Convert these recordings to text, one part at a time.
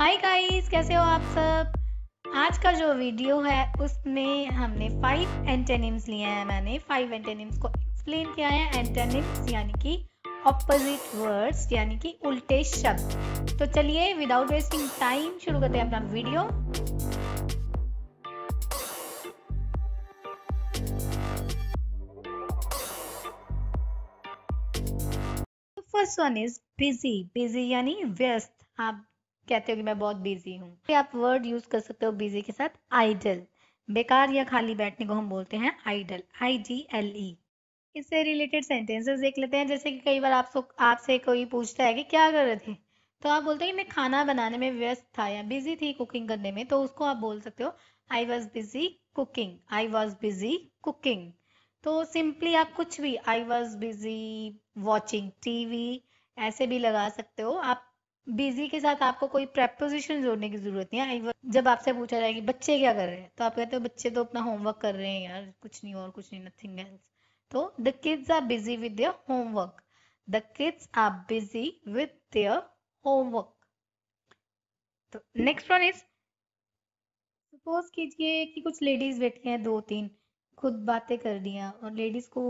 Hi guys कैसे हो आप सब आज का जो वीडियो है उसमें हमने फाइव एंटेनिम्स लिए हैं मैंने फाइव एंटेनिम्स को एक्सप्लेन किया है एंटेनिम्स यानी कि ऑपोजिट वर्ड्स यानी कि उल्टे शब्द तो चलिए विदाउट वेस्टिंग टाइम शुरू करते हैं अपना video first one is busy busy यानी व्यस्त आप कहते हो कि मैं बहुत बिजी हूँ आप वर्ड यूज कर सकते हो बिजी के साथ आइडल बेकार या खाली बैठने को हम बोलते हैं idle I D L E इससे रिलेटेड सेंटेंसेस देख लेते हैं जैसे कि कई बार आपसे आप कोई पूछता है कि क्या कर रहे थे तो आप बोलते हैं कि मैं खाना बनाने में व्यस्त था या बिजी थी कुकिंग करने में तो उसको आप बोल सकते हो I was busy cooking I was busy cooking तो सिंपली आप कुछ भी I was busy watching TV ऐसे भी लगा सकते हो आप बिजी के साथ आपको कोई प्रेपोजिशन जोड़ने की जरूरत नहीं है जब आपसे पूछा जाएगा बच्चे क्या कर रहे हैं तो आप कहते हो बच्चे तो अपना होमवर्क कर रहे हैं यार कुछ नहीं और कुछ नहीं नथिंग एल्स तो the kids are busy with their homework the kids are busy with their homework तो नेक्स्ट वन इज सपोज कीजिए कि कुछ लेडीज बैठी हैं दो तीन खुद बातें कर रही हैं और लेडीज को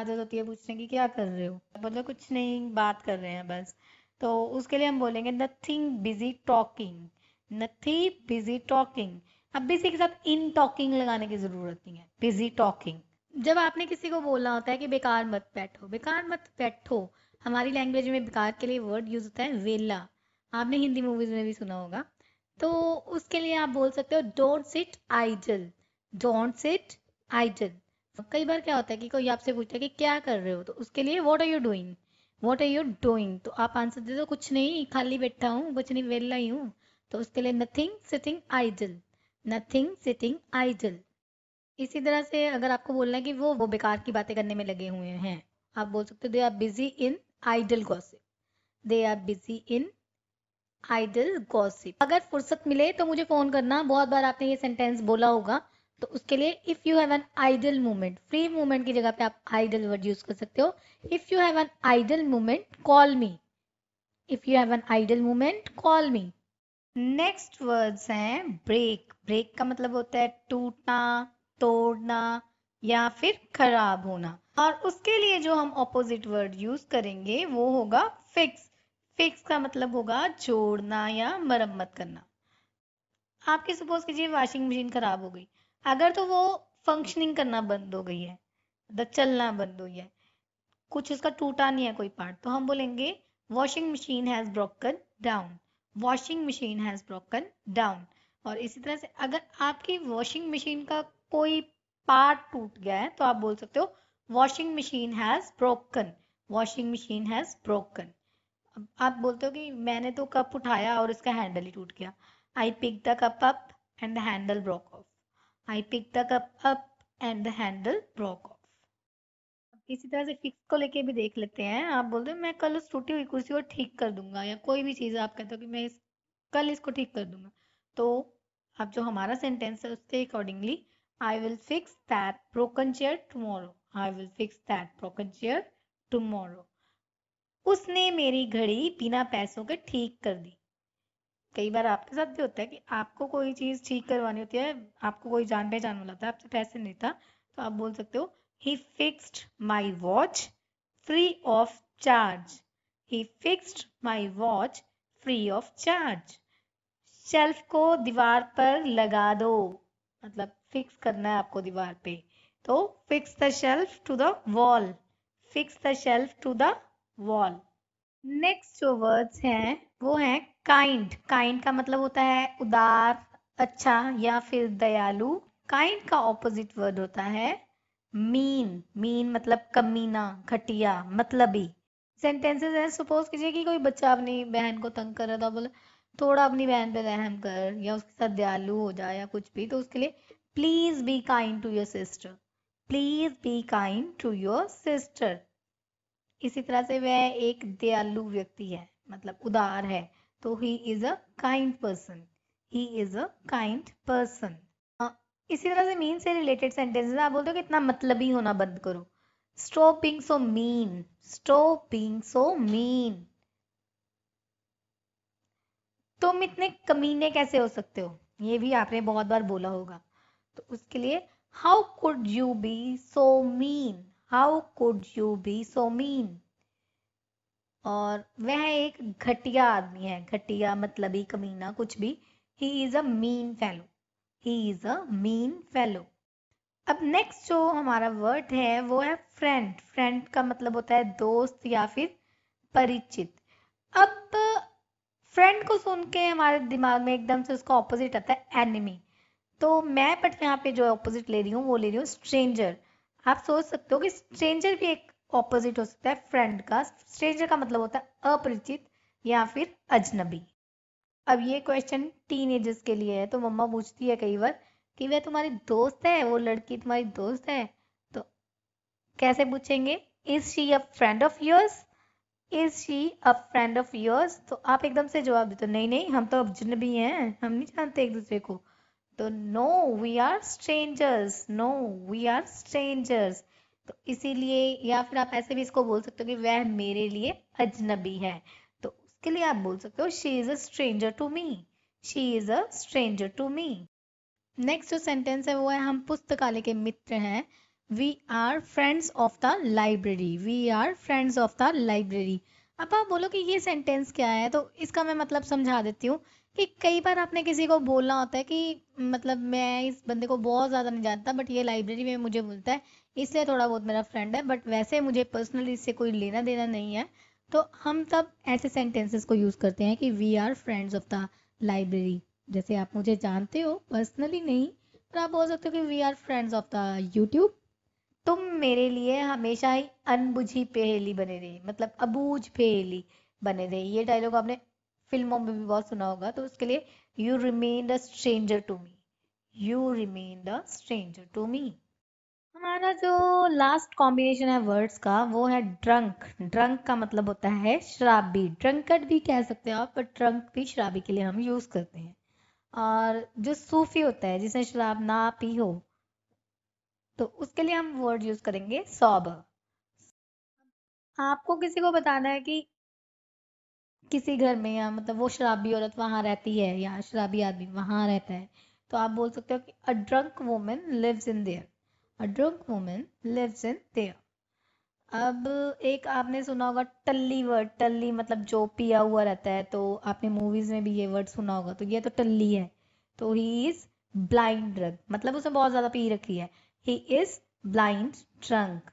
आदत होती है पूछने की क्या कर रहे हो मतलब कुछ नहीं बात कर रहे हैं बस तो उसके लिए हम बोलेंगे nothing busy talking nothing busy talking अब बिजी के साथ इन टॉकिंग लगाने की जरूरत नहीं है बिजी टॉकिंग जब आपने किसी को बोलना होता है कि बेकार मत बैठो बेकार मत बैठो हमारी लैंग्वेज में बेकार के लिए वर्ड यूज होता है वेला आपने हिंदी मूवीज में भी सुना होगा तो उसके लिए आप बोल सकते हो don't sit idle don't sit idle कई बार क्या होता है कि कोई आपसे पूछता है कि क्या कर रहे हो तो उसके लिए what are you doing what are you doing तो आप आंसर दे दो कुछ नहीं खाली बैठा हूँ कुछ नहीं वेल ही हूँ तो उसके लिए nothing sitting idle nothing sitting idle इसी तरह से अगर आपको बोलना है कि वो वो बेकार की बातें करने में लगे हुए हैं आप बोल सकते हो they are busy in idle gossip they are busy in idle gossip अगर फुर्सत मिले तो मुझे फ़ोन करना बहुत बार आपने ये सेंटेंस बोला होगा तो उसके लिए if you have an idle movement free movement की जगह पे आप आइडल वर्ड यूज कर सकते हो if you have an idle movement call me if you have an idle movement call me next words हैं ब्रेक ब्रेक का मतलब होता है टूटना तोड़ना या फिर खराब होना और उसके लिए जो हम ऑपोजिट वर्ड यूज करेंगे वो होगा फिक्स फिक्स का मतलब होगा जोड़ना या मरम्मत करना आपकी सपोज कीजिए वॉशिंग मशीन खराब हो गई अगर तो वो फंक्शनिंग करना बंद हो गई है मतलब चलना बंद हुई है कुछ उसका टूटा नहीं है कोई पार्ट तो हम बोलेंगे washing machine has broken down washing machine has broken down और इसी तरह से अगर आपकी वॉशिंग मशीन का कोई पार्ट टूट गया है तो आप बोल सकते हो washing machine has broken washing machine has broken आप बोलते हो कि मैंने तो कप उठाया और इसका हैंडल ही टूट गया I pick the cup up and the handle broke off I picked the cup up and the handle broke off. इसी तरह से फिक्स को लेके भी देख लेते हैं आप बोलते हो मैं कल उस टूटी हुई कुर्सी को ठीक कर दूंगा या कोई भी चीज़ आप कहते हो कि मैं इस कल इसको ठीक कर दूंगा तो अब जो हमारा सेंटेंस है उसके accordingly I will fix that broken chair tomorrow I will fix that broken chair tomorrow उसने मेरी घड़ी बिना पैसों के ठीक कर दी कई बार आपके साथ भी होता है कि आपको कोई चीज़ ठीक करवानी होती है आपको कोई जान पहचान वाला था आपसे पैसे नहीं था तो आप बोल सकते हो he fixed my watch free of charge he fixed my watch free of charge shelf को दीवार पर लगा दो मतलब फिक्स करना है आपको दीवार पे तो fix the shelf to the wall fix the shelf to the wall next जो वर्ड्स हैं वो हैं काइंड काइंड का मतलब होता है उदार अच्छा या फिर दयालु काइंड का ऑपोजिट वर्ड होता है मीन मीन मतलब कमीना घटिया ही सेंटेंसेस हैं सपोज कीजिए कि कोई बच्चा अपनी बहन को तंग कर रहा था बोला थोड़ा अपनी बहन पे रहम कर या उसके साथ दयालु हो जाए या कुछ भी तो उसके लिए please be kind to your sister please be kind to your sister इसी तरह से वह एक दयालु व्यक्ति है मतलब उदार है तो he is a kind person he is a kind person इसी तरह से मीन से रिलेटेड सेंटेंसेस आप बोलते हो कि इतना ही होना बंद करो stopping so mean stopping so mean तुम इतने कमीने कैसे हो सकते हो ये भी आपने बहुत बार बोला होगा तो उसके लिए how could you be so mean how could you be so mean और वह एक घटिया आदमी है घटिया मतलब ही कमीना कुछ भी he is a mean fellow he is a mean fellow अब नेक्स्ट जो हमारा वर्ड है वो है फ्रेंड फ्रेंड का मतलब होता है दोस्त या फिर परिचित अब फ्रेंड को सुन के हमारे दिमाग में एकदम से उसका ऑपोजिट आता है एनिमी तो मैं बट यहाँ पे जो ऑपोजिट ले रही हूँ वो ले रही हूँ स्ट्रेंजर आप सोच सकते हो कि स्ट्रेंजर भी एक ऑपोजिट हो सकता है फ्रेंड का स्ट्रेंजर का मतलब होता है अपरिचित या फिर अजनबी अब ये क्वेश्चन टीन के लिए है तो मम्मा पूछती है कई बार कि वह तुम्हारी दोस्त है वो लड़की तुम्हारी दोस्त है तो कैसे पूछेंगे is she a friend of yours is she a friend of yours तो आप एकदम से जवाब देते हो नहीं नहीं हम तो अजनबी हैं हम नहीं जानते एक दूसरे को तो no we are strangers no we are strangers तो इसीलिए या फिर आप ऐसे भी इसको बोल सकते हो कि वह मेरे लिए अजनबी है तो उसके लिए आप बोल सकते हो she is a stranger to me she is a stranger to me next जो सेंटेंस है वो है हम पुस्तकालय के मित्र हैं we are friends of the library we are friends of the library अब आप बोलो कि ये सेंटेंस क्या है तो इसका मैं मतलब समझा देती हूँ कि कई बार आपने किसी को बोलना होता है कि मतलब मैं इस बंदे को बहुत ज़्यादा नहीं जानता बट ये लाइब्रेरी में मुझे बोलता है इसलिए थोड़ा बहुत मेरा फ्रेंड है बट वैसे मुझे पर्सनली इससे कोई लेना देना नहीं है तो हम तब ऐसे सेंटेंसेस को यूज़ करते हैं कि we are friends of the library जैसे आप मुझे जानते हो पर्सनली नहीं पर आप बोल सकते हो कि we are friends of the YouTube तुम मेरे लिए हमेशा ही अनबुझी पहेली बने रहे मतलब अबूझ पहेली बने रहे ये डायलॉग आपने फिल्मों में भी बहुत सुना होगा तो उसके लिए you remain the stranger to me you remain the stranger to me हमारा जो लास्ट कॉम्बिनेशन है वर्ड्स का वो है ड्रंक ड्रंक का मतलब होता है शराबी ड्रंकट भी कह सकते हो आप पर ड्रंक भी शराबी के लिए हम यूज करते हैं और जो सूफी होता है जिसने शराब ना पी हो तो उसके लिए हम वर्ड यूज करेंगे सॉब आपको किसी को बताना है कि किसी घर में या मतलब वो शराबी औरत वहां रहती है या शराबी आदमी वहां रहता है तो आप बोल सकते हो कि a drunk women lives in there a drunk women lives in there अब एक आपने सुना होगा टल्ली वर्ड टल्ली मतलब जो पिया हुआ रहता है तो आपने मूवीज में भी ये वर्ड सुना होगा तो ये तो टल्ली है तो ही इज ब्लाइंड ड्रग मतलब उसने बहुत ज्यादा पी रखी है ही इज ब्लाइंड ट्रंक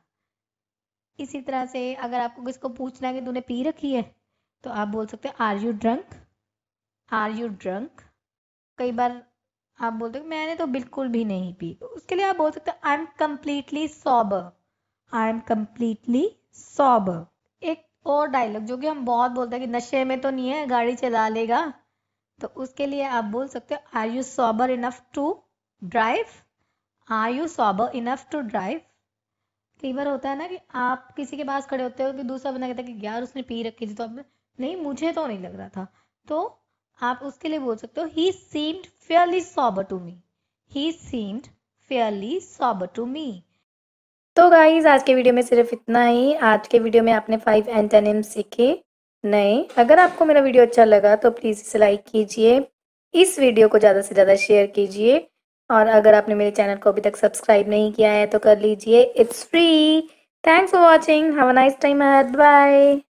इसी तरह से अगर आपको किसको पूछना है कि तूने पी रखी है तो आप बोल सकते हो are you drunk are you drunk कई बार आप बोलते हो मैंने तो बिल्कुल भी नहीं पी तो उसके लिए आप बोल सकते हो I am completely sober I am completely sober एक और डायलॉग जो कि हम बहुत बोलते हैं कि नशे में तो नहीं है गाड़ी चला लेगा तो उसके लिए आप बोल सकते हो are you sober enough to drive are you sober enough to drive कई बार होता है ना कि आप किसी के पास खड़े होते हो कि दूसरा बंदा कहता है कि यार उसने पी रखी थी तो अब नहीं मुझे तो नहीं लग रहा था तो आप उसके लिए बोल सकते हो he seemed fairly sober to me he seemed fairly sober to me तो गाइज आज के वीडियो में सिर्फ इतना ही आज के वीडियो में आपने फाइव एंटेनिम सीखे नए अगर आपको मेरा वीडियो अच्छा लगा तो प्लीज़ इसे लाइक कीजिए इस वीडियो को ज़्यादा से ज़्यादा शेयर कीजिए और अगर आपने मेरे चैनल को अभी तक सब्सक्राइब नहीं किया है तो कर लीजिए it's free thanks for watching have a nice time bye